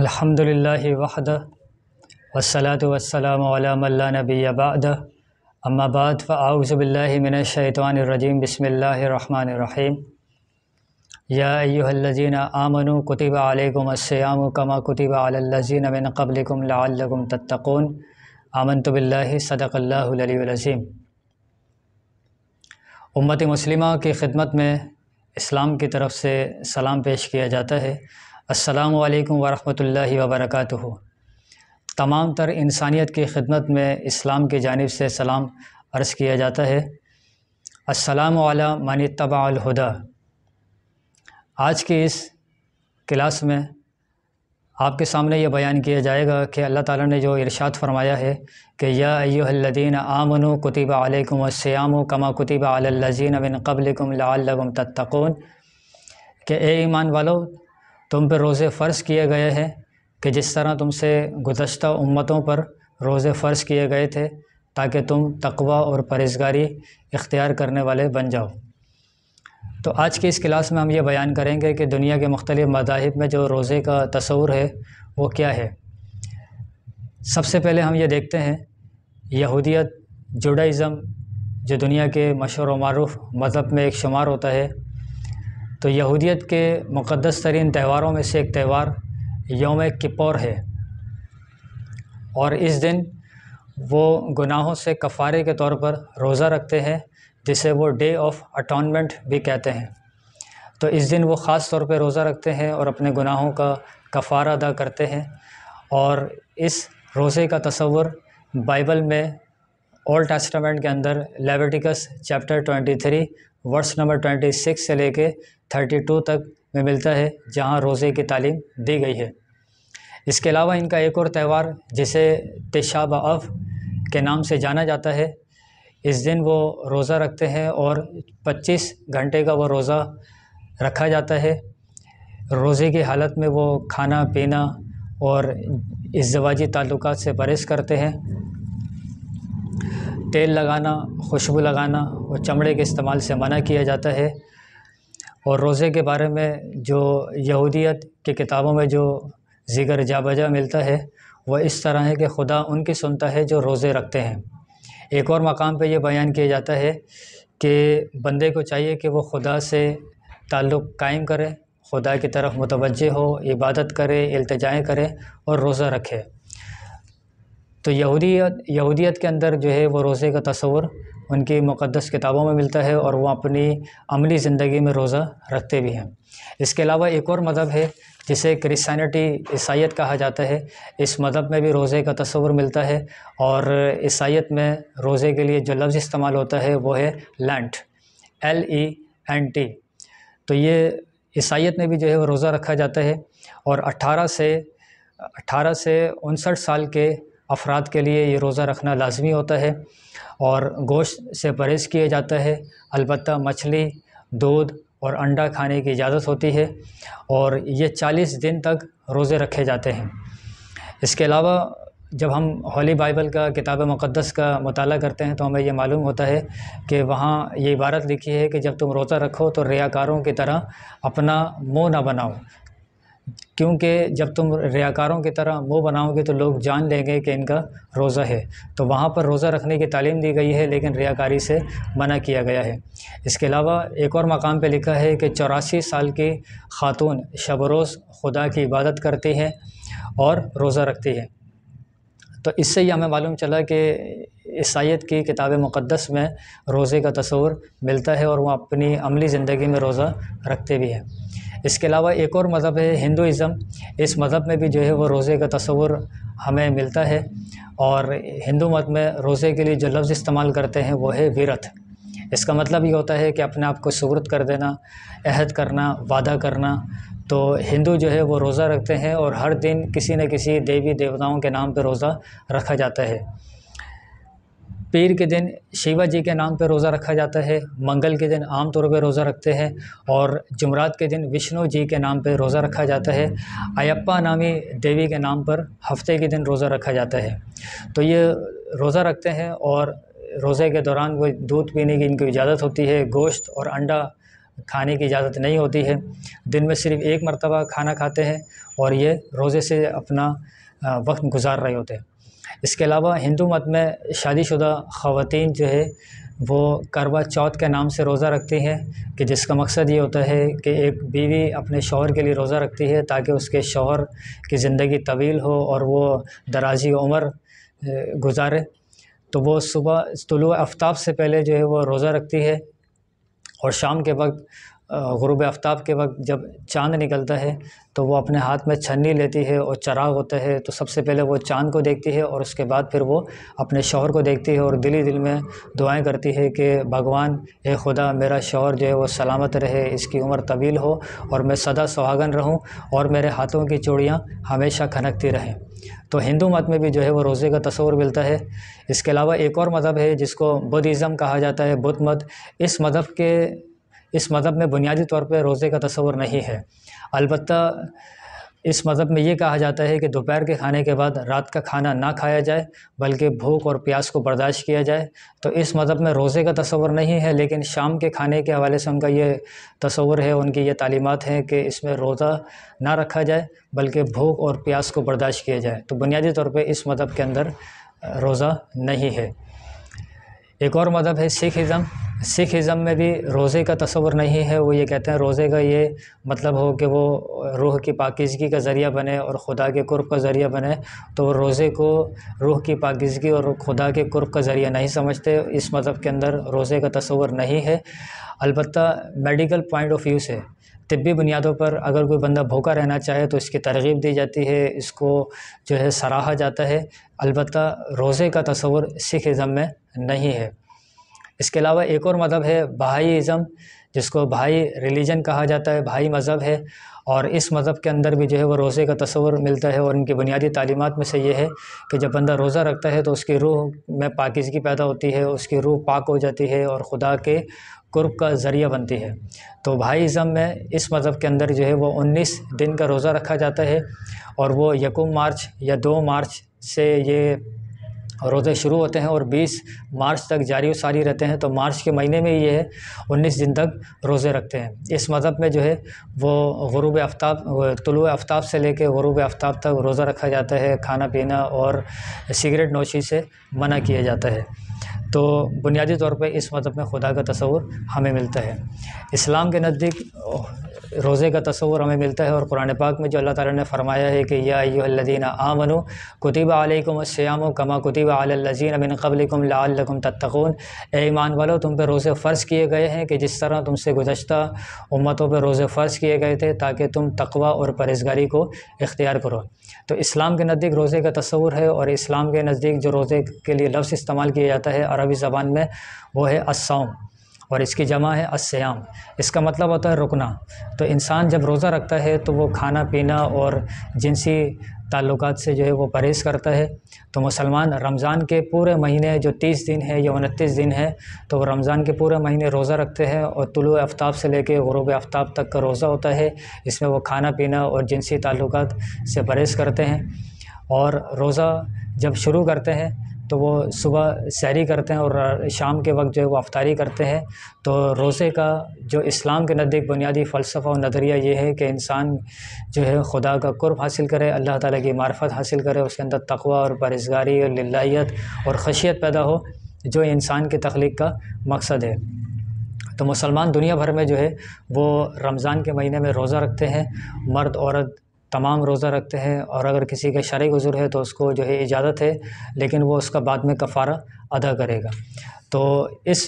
अल्हम्दुलिल्लाहि वहद वसलात वसलाम अला नबी अबाद अम्माबाद फ़ाउज़बिल्लिमिनशैतवानरजीम बसमिल्लर रहीम या याजीन आमनु कुतिब कुतब आलकुमस्याम कमा कुतिब आलजीन बिन कबलकुम लाकुम तत्तकून आमन तबिल्ला सदक़ल्लाज़ीम उम्मत मुस्लिमा की ख़िदमत में इस्लाम की तरफ से सलाम पेश किया जाता है असलकम वरहमल वबरक तमाम तर इंसानियत की ख़िदमत में इस्लाम की जानब से सलाम अर्ज़ किया जाता है असलम मानी तबालहुदा आज के इस क्लास में आपके सामने ये बयान किया जाएगा कि अल्लाह ताला ने जो इरशाद फरमाया है कि या अयोहद्दीन आमनो कुतिबा आलकुम श्याम कमा कुतिबा अलजीन बिन कबलकुम लालकुम तत्तकून कि ए ईमान वालो तुम पर रोज़े फ़र्ज़ किए गए हैं कि जिस तरह तुमसे गुज्त उम्मतों पर रोज़े फ़र्ज़ किए गए थे ताकि तुम तकवा और परहेज़गारी इख्तियार करने वाले बन जाओ तो आज के इस क्लास में हम ये बयान करेंगे कि दुनिया के मुख्तलिफ़ मजाहब में जो रोज़े का तस्वूर है वो क्या है सबसे पहले हम ये देखते हैं यहूदियत जुडाइज़म जो दुनिया के मशहूर मरूफ मज़हब में एक शुमार होता है तो यहूदियत के मुक़दस तरीन त्यौहारों में से एक त्यौहार योम किपोर है और इस दिन वो गुनाहों से कफ़ारे के तौर पर रोज़ा रखते हैं जिसे वो डे ऑफ अटोनमेंट भी कहते हैं तो इस दिन वो ख़ास तौर पे रोज़ा रखते हैं और अपने गुनाहों का कफ़ारा अदा करते हैं और इस रोज़े का तस्वर बाइबल में ओल्ड टेस्टामेंट के अंदर लेवेटिकस चैप्टर 23 वर्स नंबर 26 से लेके 32 तक में मिलता है जहां रोज़े की तालीम दी गई है इसके अलावा इनका एक और त्यौहार जिसे तशाब अफ के नाम से जाना जाता है इस दिन वो रोज़ा रखते हैं और 25 घंटे का वो रोज़ा रखा जाता है रोज़े की हालत में वो खाना पीना और इस जवाजी ताल्लुक से परहेज़ करते हैं तेल लगाना खुशबू लगाना और चमड़े के इस्तेमाल से मना किया जाता है और रोज़े के बारे में जो यहूदियत की किताबों में जो जिक्र जा बजा मिलता है वह इस तरह है कि खुदा उनकी सुनता है जो रोज़े रखते हैं एक और मकाम पे ये बयान किया जाता है कि बंदे को चाहिए कि वो खुदा से ताल्लुक़ कायम करे खुदा की तरफ मुतवजह हो इबादत करे अल्तजाएँ करे और रोज़ा रखे तो यहूदियत यहूदियत के अंदर जो है वो रोज़े का तस्वर उनकी मुक़दस किताबों में मिलता है और वो अपनी अमली ज़िंदगी में रोज़ा रखते भी हैं इसके अलावा एक और मज़हब है जिसे क्रिस्चानिटी ईसाइत कहा जाता है इस मज़हब में भी रोज़े का तस्वर मिलता है और ईसाइत में रोज़े के लिए जो लफ्ज़ इस्तेमाल होता है वो है Lent L E N T तो ये ईसाइत में भी जो है वो रोज़ा रखा जाता है और अट्ठारह से अट्ठारह से उनसठ साल के अफराद के लिए ये रोज़ा रखना लाजमी होता है और गोश्त से परहेज़ किया जाता है अलबत् मछली दूध और अंडा खाने की इजाज़त होती है और ये चालीस दिन तक रोज़े रखे जाते हैं इसके अलावा जब हम होली बाइबल का किताब मुक़दस का मताल करते हैं तो हमें यह मालूम होता है कि वहाँ ये इबारत लिखी है कि जब तुम रोज़ा रखो तो रियाकारों की तरह अपना मुँह ना बनाओ क्योंकि जब तुम रियाकारों की तरह मुंह बनाओगे तो लोग जान लेंगे कि इनका रोज़ा है तो वहाँ पर रोज़ा रखने की तालीम दी गई है लेकिन रियाकारी से मना किया गया है इसके अलावा एक और मकाम पर लिखा है कि चौरासी साल की खातून शब रोज़ खुदा की इबादत करती हैं और रोज़ा रखती है तो इससे ही हमें मालूम चला कि ईसाइत की किताब मुक़दस में रोज़े का तस्वूर मिलता है और वह अपनी अमली ज़िंदगी में रोज़ा रखते भी हैं इसके अलावा एक और मज़हब है हिंदुज़म इस मज़हब में भी जो है वो रोज़े का तस्वुर हमें मिलता है और हिंदू मत में रोज़े के लिए जो लफ्ज़ इस्तेमाल करते हैं वो है विरत इसका मतलब ये होता है कि अपने आप को सुगरत कर देना अहद करना वादा करना तो हिंदू जो है वो रोज़ा रखते हैं और हर दिन किसी न किसी देवी देवताओं के नाम पर रोज़ा रखा जाता है पीर के दिन शिवा जी के नाम पर रोज़ा रखा जाता है मंगल के दिन आम तौर पर रोज़ा रखते हैं और जुमरात के दिन विष्णु जी के नाम पर रोज़ा रखा जाता है अयप्पा नामी देवी के नाम पर हफ्ते के दिन रोज़ा रखा जाता है तो ये रोज़ा रखते हैं और रोज़े के दौरान वो दूध पीने की इनकी इजाज़त होती है गोश्त और अंडा खाने की इजाज़त नहीं होती है दिन में सिर्फ़ एक मरतबा खाना खाते हैं और ये रोज़े से अपना वक्त गुजार रहे होते हैं इसके अलावा हिंदू मत में शादीशुदा ख़वातीन जो है वो करवा चौथ के नाम से रोज़ा रखती हैं कि जिसका मकसद ये होता है कि एक बीवी अपने शोहर के लिए रोज़ा रखती है ताकि उसके शोहर की ज़िंदगी तवील हो और वो दराजी उम्र गुजारे तो वो सुबह तुलु तो आफ्ताब से पहले जो है वो रोज़ा रखती है और शाम के वक्त गुरुब आफ्ताब के वक़्त जब चाँद निकलता है तो वो अपने हाथ में छन्नी लेती है और चिराग़ होता है तो सबसे पहले वो चांद को देखती है और उसके बाद फिर वो अपने शौहर को देखती है और दिली दिल में दुआएँ करती है कि भगवान ए खुदा मेरा शौहर जो है वो सलामत रहे इसकी उम्र तवील हो और मैं सदा सुहागन रहूँ और मेरे हाथों की चूड़ियाँ हमेशा खनकती रहें तो हिंदू मत में भी जो है वो रोज़े का तस्वर मिलता है इसके अलावा एक और मज़हब है जिसको बुद्धिज़म कहा जाता है बुद्ध मत इस मज़हब के इस मज़हब में बुनियादी तौर पर रोज़े का तस्वर नहीं है अलबत् इस मज़हब में ये कहा जाता है कि दोपहर के खाने के बाद रात का खाना ना खाया जाए बल्कि भूख और प्यास को बर्दाश्त किया जाए तो इस मज़हब में रोज़े का तस्वर नहीं है लेकिन शाम के खाने के हवाले से उनका ये तस्वर है उनकी ये तालीमत हैं कि इसमें रोज़ा ना रखा जाए बल्कि भूख और प्यास को बर्दाश्त किया जाए तो बुनियादी तौर पर इस मज़हब के अंदर रोज़ा नहीं है एक और मज़हब है सिख इज़म सिख इज़म में भी रोज़े का तस्वर नहीं है वो ये कहते हैं रोज़े का ये मतलब हो कि वो रूह की पाकिज़गी का ज़रिया बने और खुदा के कुर्ब का ज़रिया बने तो वो रोज़े को रूह की पाकिज़गी और खुदा के कुर्ब का ज़रिया नहीं समझते इस मतलब के अंदर रोज़े का तस्वर नहीं है अलबत् मेडिकल पॉइंट ऑफ व्यू से तबी बुनियादों पर अगर कोई बंदा भूखा रहना चाहे तो इसकी तरगीब दी जाती है इसको जो है सराहा जाता है अलबत् रोज़े का तस्वर सिख इज़म में नहीं है इसके अलावा एक और मज़हब है इज़म जिसको भाई रिलीजन कहा जाता है भाई मज़हब है और इस मज़हब के अंदर भी जो है वो रोज़े का तस्वर मिलता है और इनकी बुनियादी तालीमत में से ये है कि जब बंदा रोज़ा रखता है तो उसकी रूह में पाकिजगी पैदा होती है उसकी रूह पाक हो जाती है और खुदा के कुर्ब का ज़रिया बनती है तो भाई इजम में इस मज़हब के अंदर जो है वो उन्नीस दिन का रोज़ा रखा जाता है और वो यकुम मार्च या दो मार्च से ये रोज़े शुरू होते हैं और 20 मार्च तक जारी व सारी रहते हैं तो मार्च के महीने में ये है उन्नीस दिन तक रोज़े रखते हैं इस मज़हब में जो है वो गरूब आफ्ताब तुलु आफ्ताब से लेके गरूब आफ्ताब तक रोज़ा रखा जाता है खाना पीना और सिगरेट नोशी से मना किया जाता है तो बुनियादी तौर पर इस मज़हब में खुदा का तस्वूर हमें मिलता है इस्लाम के नज़दीक रोज़े का तस्वूर हमें मिलता है और कुरान पाक में जो अल्लाह ताला ने फरमाया है कि यादीन आमनु कुतब श्याम कमा कुतब आलजीन अमिन कबलकुम लाकुम तत्तकून ए ईमान वालो तुम पे रोज़े फ़र्ज़ किए गए हैं कि जिस तरह तुमसे गुजशत उम्मतों पर रोज़े फ़र्ज़ किए गए थे ताकि तुम तकवा और परहेजगारी को इख्तियार करो तो इस्लाम के नज़दीक रोज़े का तस्वूर है और इस्लाम के नज़दीक जो रोज़े के लिए लफ्ज़ इस्तेमाल किया जाता है अरबी ज़बान में वो है असौम और इसकी जमा है अस्याम इसका मतलब होता है रुकना तो इंसान जब रोज़ा रखता है तो वो खाना पीना और जिनसी ताल्लुक से जो है वो परहेज़ करता है तो मुसलमान रमज़ान के पूरे महीने जो तीस दिन है या उनतीस दिन है तो वो रमज़ान के पूरे महीने रोज़ा रखते हैं और तुलु आफ्ताब से लेकर गुरुब आफ्ताब तक का रोज़ा होता है इसमें वो खाना पीना और जिनसी ताल्लुक से परहेज़ करते हैं और रोज़ा जब शुरू करते हैं तो वो सुबह सैरी करते हैं और शाम के वक्त जो है वो अफ्तारी करते हैं तो रोज़े का जो इस्लाम के नज़दीक बुनियादी फ़लसफ़ा और नज़रिया ये है कि इंसान जो है खुदा का कुर्ब हासिल करे अल्लाह ताला की मार्फत हासिल करे उसके अंदर तकवा और परहेजगारी और लाइत और खशियत पैदा हो जो इंसान की तख्लीक का मकसद है तो मुसलमान दुनिया भर में जो है वो रमज़ान के महीने में रोज़ा रखते हैं मर्द औरत तमाम रोज़ा रखते हैं और अगर किसी का शरय गुजर है तो उसको जो है इजाज़त है लेकिन वो उसका बाद में कफ़ारा अदा करेगा तो इस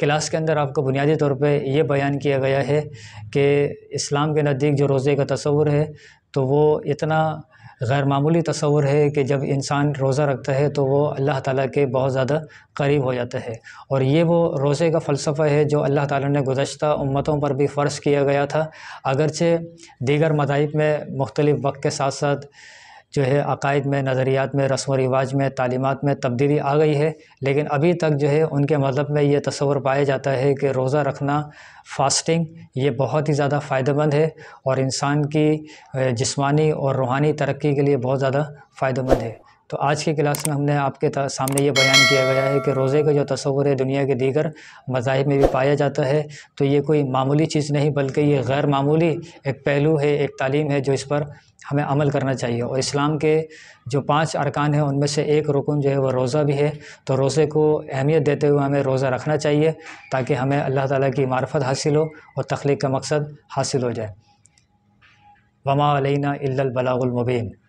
क्लास के अंदर आपको बुनियादी तौर पे ये बयान किया गया है कि इस्लाम के नज़दीक जो रोज़े का तस्वुर है तो वो इतना गैर मामूली तस्वुर है कि जब इंसान रोज़ा रखता है तो वो अल्लाह ताला के बहुत ज़्यादा करीब हो जाता है और ये वो रोज़े का फ़लसफ़ा है जो अल्लाह ताला ने गुज़श्ता उम्मतों पर भी फ़र्ज़ किया गया था अगरचे दीगर मदाइब में मुख्तलिफ़ वक्त के साथ साथ जो है अकायद में नज़रियात में रस्म व रिवाज में तालीमत में तब्दीली आ गई है लेकिन अभी तक जो है उनके मज़हब में ये तस्वर पाया जाता है कि रोज़ा रखना फ़ास्टिंग ये बहुत ही ज़्यादा फ़ायदेमंद है और इंसान की जिस्मानी और रूहानी तरक्की के लिए बहुत ज़्यादा फ़ायदेमंद है तो आज की क्लास में हमने आपके सामने ये बयान किया गया है कि रोज़े का जो तस्वर है दुनिया के दीगर मजाब में भी पाया जाता है तो ये कोई मामूली चीज़ नहीं बल्कि ये गैर मामूली एक पहलू है एक तालीम है जो इस पर हमें अमल करना चाहिए और इस्लाम के जो पांच अरकान हैं उनमें से एक रुकन जो है वह रोज़ा भी है तो रोज़े को अहमियत देते हुए हमें रोज़ा रखना चाहिए ताकि हमें अल्लाह ताला की मार्फत हासिल हो और तख्लीक का मकसद हासिल हो जाए वमा अलैना इल्लल बलागुल मुबीन